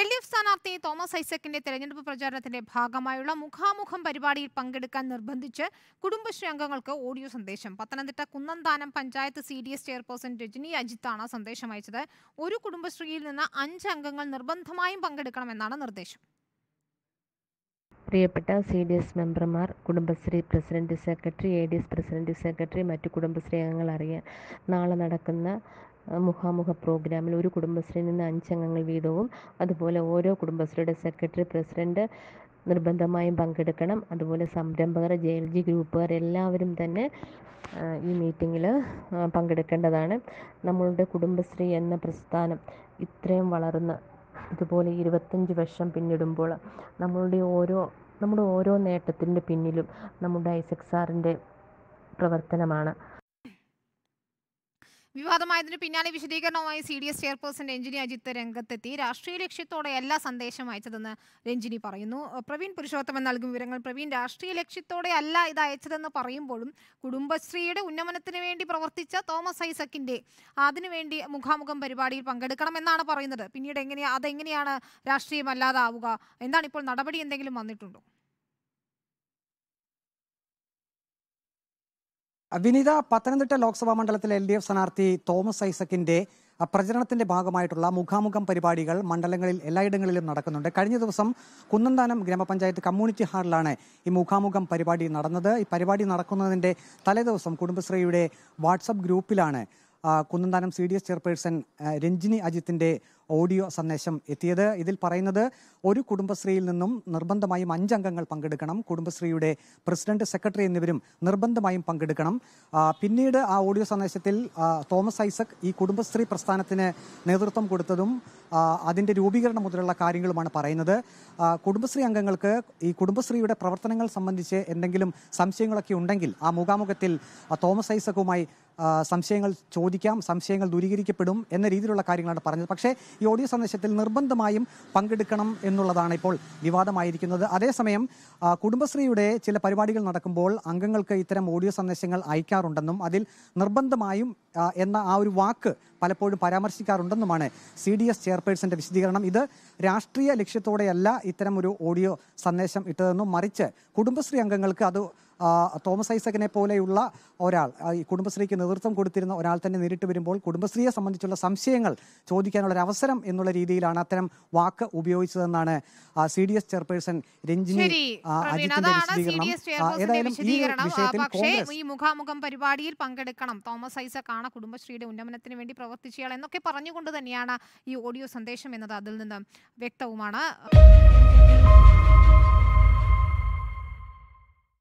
L D F സ്ഥാനാർത്ഥി തോമസ് ഐസക്കിന്റെ തെരഞ്ഞെടുപ്പ് പ്രചാരണത്തിന്റെ ഭാഗമായുള്ള മുഖാമുഖം പരിപാടിയിൽ പങ്കെടുക്കാൻ നിർബന്ധിച്ച് കുടുംബശ്രീ അംഗങ്ങൾക്ക് ഓഡിയോ സന്ദേശം Pathanamthitta Kunnanthanam panchayat C D S chairperson Rajani അജിത്താണ് സന്ദേശം അയച്ചത് ഒരു കുടുംബശ്രീയിൽ നിന്ന് അഞ്ച് അംഗങ്ങൾ നിർബന്ധമായും പങ്കെടുക്കണമെന്നാണ് നിർദ്ദേശം പ്രിയപ്പെട്ട സി ഡി എസ് മെമ്പർമാർ Kudumbashree president secretary A D S president secretary മറ്റു കുടുംബശ്രീ അംഗങ്ങൾ അറിയാൻ നാളെ നടക്കുന്ന മുഖാമുഖ പ്രോഗ്രാമിൽ ഒരു കുടുംബശ്രീയിൽ നിന്ന് അഞ്ചംഗങ്ങൾ വീതവും അതുപോലെ ഓരോ കുടുംബശ്രീയുടെ സെക്രട്ടറി പ്രസിഡന്റ് നിർബന്ധമായും പങ്കെടുക്കണം അതുപോലെ സംരംഭകർ ജെ എൽ ജി ഗ്രൂപ്പുകാർ എല്ലാവരും തന്നെ ഈ മീറ്റിങ്ങിൽ പങ്കെടുക്കേണ്ടതാണ് നമ്മളുടെ കുടുംബശ്രീ എന്ന പ്രസ്ഥാനം ഇത്രയും വളർന്ന് ഇതുപോലെ ഇരുപത്തഞ്ച് വർഷം പിന്നിടുമ്പോൾ നമ്മളുടെ ഓരോ നമ്മുടെ ഓരോ നേട്ടത്തിൻ്റെ പിന്നിലും നമ്മുടെ ഐസക് സാറിൻ്റെ പ്രവർത്തനമാണ് വിവാദമായതിനു പിന്നാലെ വിശദീകരണവുമായി C D S chairperson Ranjini Ajith രംഗത്തെത്തി രാഷ്ട്രീയ ലക്ഷ്യത്തോടെയല്ല സന്ദേശം അയച്ചതെന്ന് രഞ്ജിനി പറയുന്നു പ്രവീൺ പുരുഷോത്തമൻ നൽകും വിവരങ്ങൾ പ്രവീൺ രാഷ്ട്രീയ ലക്ഷ്യത്തോടെ അല്ല ഇത് അയച്ചതെന്ന് പറയുമ്പോഴും കുടുംബശ്രീയുടെ ഉന്നമനത്തിന് വേണ്ടി പ്രവർത്തിച്ച തോമസ് ഐസക്കിന്റെ അതിനുവേണ്ടി മുഖാമുഖം പരിപാടിയിൽ പങ്കെടുക്കണമെന്നാണ് പറയുന്നത് പിന്നീട് എങ്ങനെയാ അതെങ്ങനെയാണ് രാഷ്ട്രീയമല്ലാതാവുക എന്താണ് ഇപ്പോൾ നടപടി എന്തെങ്കിലും വന്നിട്ടുണ്ടോ വിനിത പത്തനംതിട്ട ലോക്സഭാ മണ്ഡലത്തിലെ എൽ ഡി എഫ് സ്ഥാനാർത്ഥി തോമസ് ഐസക്കിന്റെ പ്രചരണത്തിന്റെ ഭാഗമായിട്ടുള്ള മുഖാമുഖം പരിപാടികൾ മണ്ഡലങ്ങളിൽ എല്ലായിടങ്ങളിലും നടക്കുന്നുണ്ട് കഴിഞ്ഞ ദിവസം കുന്നന്താനം ഗ്രാമപഞ്ചായത്ത് കമ്മ്യൂണിറ്റി ഹാളിലാണ് ഈ മുഖാമുഖം പരിപാടി നടന്നത് ഈ പരിപാടി നടക്കുന്നതിന്റെ തലേദിവസം കുടുംബശ്രീയുടെ വാട്സപ്പ് ഗ്രൂപ്പിലാണ് Kunnanthanam C D S chairperson Ranjini അജിത്തിന്റെ ഓഡിയോ സന്ദേശം എത്തിയത് ഇതിൽ പറയുന്നത് ഒരു കുടുംബശ്രീയിൽ നിന്നും നിർബന്ധമായും അഞ്ചംഗങ്ങൾ പങ്കെടുക്കണം കുടുംബശ്രീയുടെ പ്രസിഡന്റ് സെക്രട്ടറി എന്നിവരും നിർബന്ധമായും പങ്കെടുക്കണം പിന്നീട് ആ ഓഡിയോ സന്ദേശത്തിൽ തോമസ് ഐസക് ഈ കുടുംബശ്രീ പ്രസ്ഥാനത്തിന് നേതൃത്വം കൊടുത്തതും അതിൻ്റെ രൂപീകരണം മുതലുള്ള കാര്യങ്ങളുമാണ് പറയുന്നത് കുടുംബശ്രീ അംഗങ്ങൾക്ക് ഈ കുടുംബശ്രീയുടെ പ്രവർത്തനങ്ങൾ സംബന്ധിച്ച് എന്തെങ്കിലും സംശയങ്ങളൊക്കെ ഉണ്ടെങ്കിൽ ആ മുഖാമുഖത്തിൽ തോമസ് ഐസക്കുമായി സംശയങ്ങൾ ചോദിക്കാം സംശയങ്ങൾ ദൂരീകരിക്കപ്പെടും എന്ന രീതിയിലുള്ള കാര്യങ്ങളാണ് പറഞ്ഞത് പക്ഷേ ഈ ഓഡിയോ സന്ദേശത്തിൽ നിർബന്ധമായും പങ്കെടുക്കണം എന്നുള്ളതാണ് ഇപ്പോൾ വിവാദമായിരിക്കുന്നത് അതേസമയം കുടുംബശ്രീയുടെ ചില പരിപാടികൾ നടക്കുമ്പോൾ അംഗങ്ങൾക്ക് ഇത്തരം ഓഡിയോ സന്ദേശങ്ങൾ അയക്കാറുണ്ടെന്നും അതിൽ നിർബന്ധമായും എന്ന ആ ഒരു വാക്ക് പലപ്പോഴും പരാമർശിക്കാറുണ്ടെന്നുമാണ് സി ഡി എസ് ചെയർപേഴ്സന്റെ വിശദീകരണം ഇത് രാഷ്ട്രീയ ലക്ഷ്യത്തോടെയല്ല ഇത്തരം ഒരു ഓഡിയോ സന്ദേശം ഇട്ടതെന്നും മറിച്ച് കുടുംബശ്രീ അംഗങ്ങൾക്ക് അത് തോമസ് ഐസക്കിനെ പോലെയുള്ള ഒരാൾ ഈ കുടുംബശ്രീക്ക് നേതൃത്വം കൊടുത്തിരുന്ന ഒരാൾ തന്നെ നേരിട്ട് വരുമ്പോൾ കുടുംബശ്രീയെ സംബന്ധിച്ചുള്ള സംശയങ്ങൾ ചോദിക്കാനുള്ള ഒരു അവസരം എന്നുള്ള രീതിയിലാണ് അത്തരം വാക്ക് ഉപയോഗിച്ചതെന്നാണ് C D S chairperson Ranjini ഏതായാലും ഈ വിഷയത്തിൽ ഈ മുഖാമുഖം പരിപാടിയിൽ പങ്കെടുക്കണം തോമസ് ഐസക് ആണ് കുടുംബശ്രീയുടെ ഉന്നമനത്തിന് വേണ്ടി പ്രവർത്തിച്ചയാൾ എന്നൊക്കെ പറഞ്ഞുകൊണ്ട് തന്നെയാണ് ഈ ഓഡിയോ സന്ദേശം എന്നത് അതിൽ നിന്ന് വ്യക്തവുമാണ്